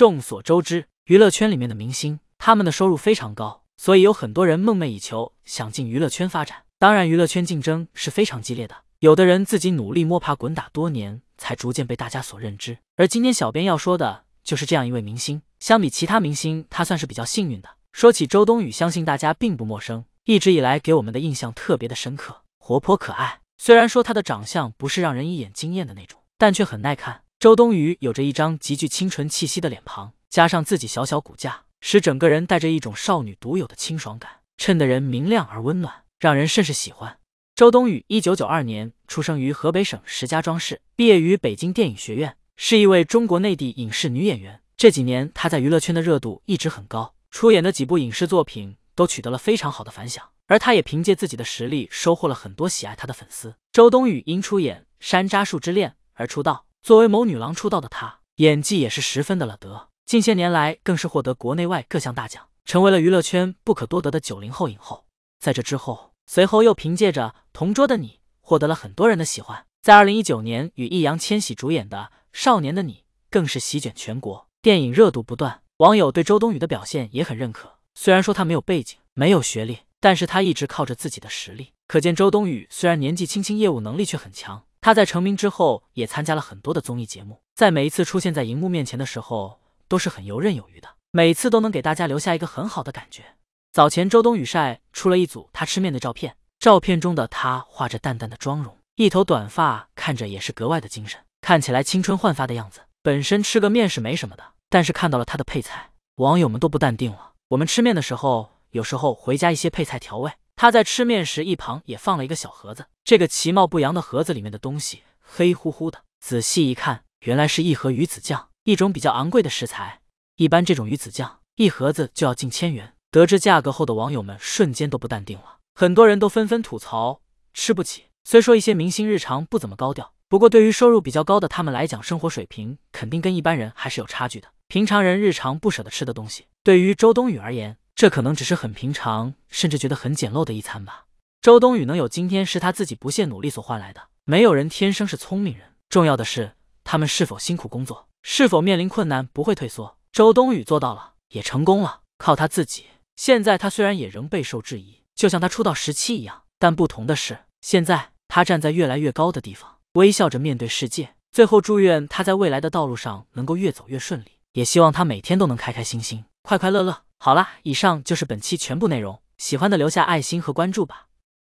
众所周知，娱乐圈里面的明星，他们的收入非常高，所以有很多人梦寐以求想进娱乐圈发展。当然，娱乐圈竞争是非常激烈的，有的人自己努力摸爬滚打多年，才逐渐被大家所认知。而今天小编要说的就是这样一位明星，相比其他明星，他算是比较幸运的。说起周冬雨，相信大家并不陌生，一直以来给我们的印象特别的深刻，活泼可爱。虽然说她的长相不是让人一眼惊艳的那种，但却很耐看。周冬雨有着一张极具清纯气息的脸庞，加上自己小小骨架，使整个人带着一种少女独有的清爽感，衬得人明亮而温暖，让人甚是喜欢。周冬雨一九九二年出生于河北省石家庄市，毕业于北京电影学院，是一位中国内地影视女演员。这几年她在娱乐圈的热度一直很高，出演的几部影视作品都取得了非常好的反响，而她也凭借自己的实力收获了很多喜爱她的粉丝。周冬雨因出演《山楂树之恋》而出道。作为某女郎出道的她，演技也是十分的了得。近些年来更是获得国内外各项大奖，成为了娱乐圈不可多得的九零后影后。在这之后，随后又凭借着《同桌的你》获得了很多人的喜欢。在二零一九年与易烊千玺主演的《少年的你》更是席卷全国，电影热度不断。网友对周冬雨的表现也很认可。虽然说她没有背景，没有学历，但是她一直靠着自己的实力。可见周冬雨虽然年纪轻轻，业务能力却很强。他在成名之后也参加了很多的综艺节目，在每一次出现在荧幕面前的时候都是很游刃有余的，每次都能给大家留下一个很好的感觉。早前周冬雨晒出了一组她吃面的照片，照片中的她画着淡淡的妆容，一头短发，看着也是格外的精神，看起来青春焕发的样子。本身吃个面是没什么的，但是看到了她的配菜，网友们都不淡定了。我们吃面的时候，有时候会加一些配菜调味。他在吃面时，一旁也放了一个小盒子。这个其貌不扬的盒子里面的东西黑乎乎的，仔细一看，原来是一盒鱼子酱，一种比较昂贵的食材。一般这种鱼子酱一盒子就要近千元。得知价格后的网友们瞬间都不淡定了，很多人都纷纷吐槽吃不起。虽说一些明星日常不怎么高调，不过对于收入比较高的他们来讲，生活水平肯定跟一般人还是有差距的。平常人日常不舍得吃的东西，对于周冬雨而言。这可能只是很平常，甚至觉得很简陋的一餐吧。周冬雨能有今天，是他自己不懈努力所换来的。没有人天生是聪明人，重要的是他们是否辛苦工作，是否面临困难不会退缩。周冬雨做到了，也成功了，靠他自己。现在他虽然也仍备受质疑，就像他出道时期一样，但不同的是，现在他站在越来越高的地方，微笑着面对世界。最后祝愿他在未来的道路上能够越走越顺利，也希望他每天都能开开心心、快快乐乐。好啦，以上就是本期全部内容。喜欢的留下爱心和关注吧。